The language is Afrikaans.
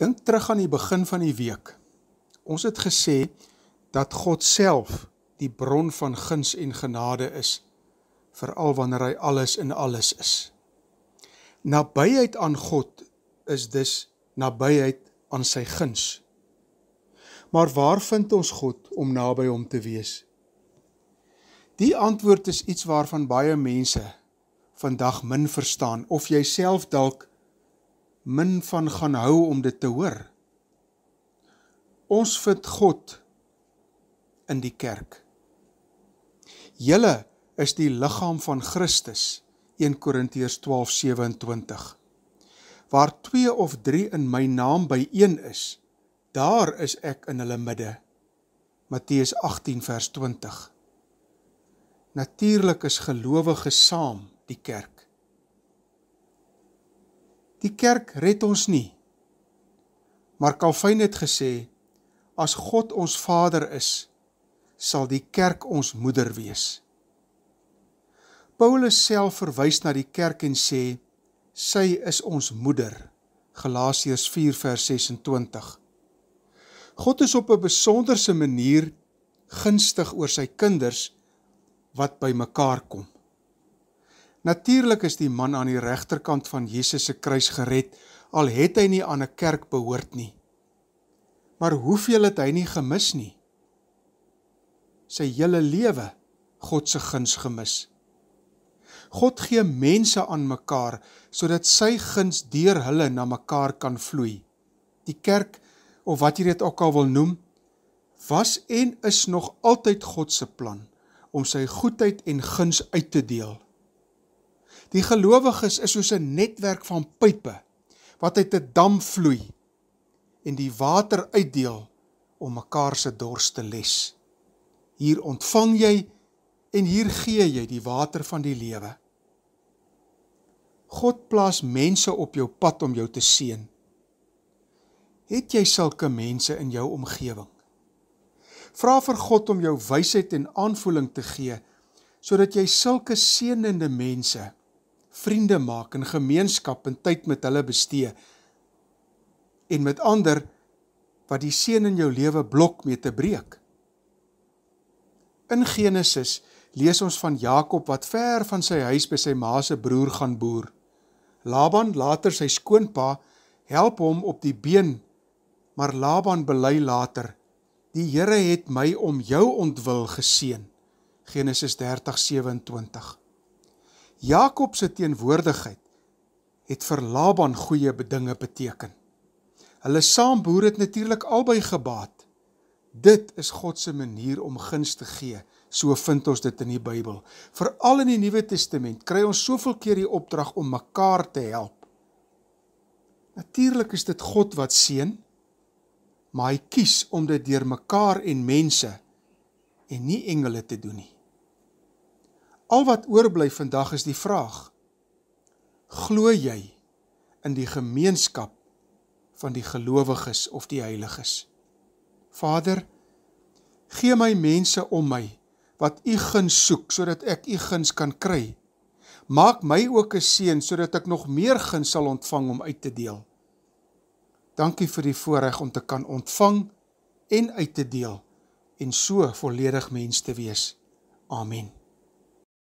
Dink terug aan die begin van die week. Ons het gesê dat God self die bron van guns en genade is veral wanneer hy alles in alles is. Nabyheid aan God is dus nabyheid aan sy guns. Maar waar vind ons God om naby hom te wees? Die antwoord is iets waarvan baie mense vandag min verstaan of jouself dalk min van gaan hou om dit te hoor. Ons vind God in die kerk. Julle is die liggaam van Christus. 1 Korintiërs 12:27 Waar 2 of 3 in my naam byeen is, daar is ek in hulle midde. Matteus 18 vers 20. Natuurlik is gelowiges saam die kerk die kerk red ons nie. Maar Calvin het gesê, as God ons vader is, sal die kerk ons moeder wees. Paulus self verwys na die kerk en sê, sy is ons moeder. Galasiërs 4:26. God is op 'n besonderse manier gunstig oor sy kinders wat by mekaar kom. Natuurlik is die man aan die regterkant van Jesus se kruis gered, al het hy nie aan 'n kerk behoort nie. Maar hoeveel het hy nie gemis nie? Sy hele lewe God se guns gemis. God gee mense aan mekaar sodat sy guns deur hulle na mekaar kan vloei. Die kerk of wat jy dit ook al wil noem, was en is nog altyd God se plan om sy goedheid en guns uit te deel Die gelowiges is soos 'n netwerk van pipe wat uit 'n dam vloei en die water uitdeel om mekaar se dors te les. Hier ontvang jy en hier gee jy die water van die lewe. God plaas mense op jou pad om jou te seën. Het jy sulke mense in jou omgewing? Vra vir God om jou wysheid en aanvoeling te gee sodat jy sulke seënende mense vriende maak en gemeenskap en tyd met hulle bestee en met ander wat die seën in jou lewe blok mee te breek. In Genesis lees ons van Jakob wat ver van sy huis by sy ma se broer gaan boer. Laban, later sy skoonpa, help hom op die been, maar Laban bely later: "Die Here het my om jou ontwil geseën." Genesis 30:27 Jakob se teenwoordigheid het vir Laban goeie bedinge beteken. Hulle saam boer het natuurlik albei gebaat. Dit is God se manier om guns te gee. So vind ons dit in die Bybel. Veral in die Nuwe Testament kry ons soveel keer die opdrag om mekaar te help. Natuurlik is dit God wat seën, maar hy kies om dit deur mekaar en mense en nie engele te doen nie. Al wat oorbly vandag is die vraag: Glo jy in die gemeenskap van die gelowiges of die heiliges? Vader, gee my mense om my wat U guns soek sodat ek U guns kan kry. Maak my ook 'n seën sodat ek nog meer guns sal ontvang om uit te deel. Dankie vir die voorreg om te kan ontvang en uit te deel en so volledig mens te wees. Amen.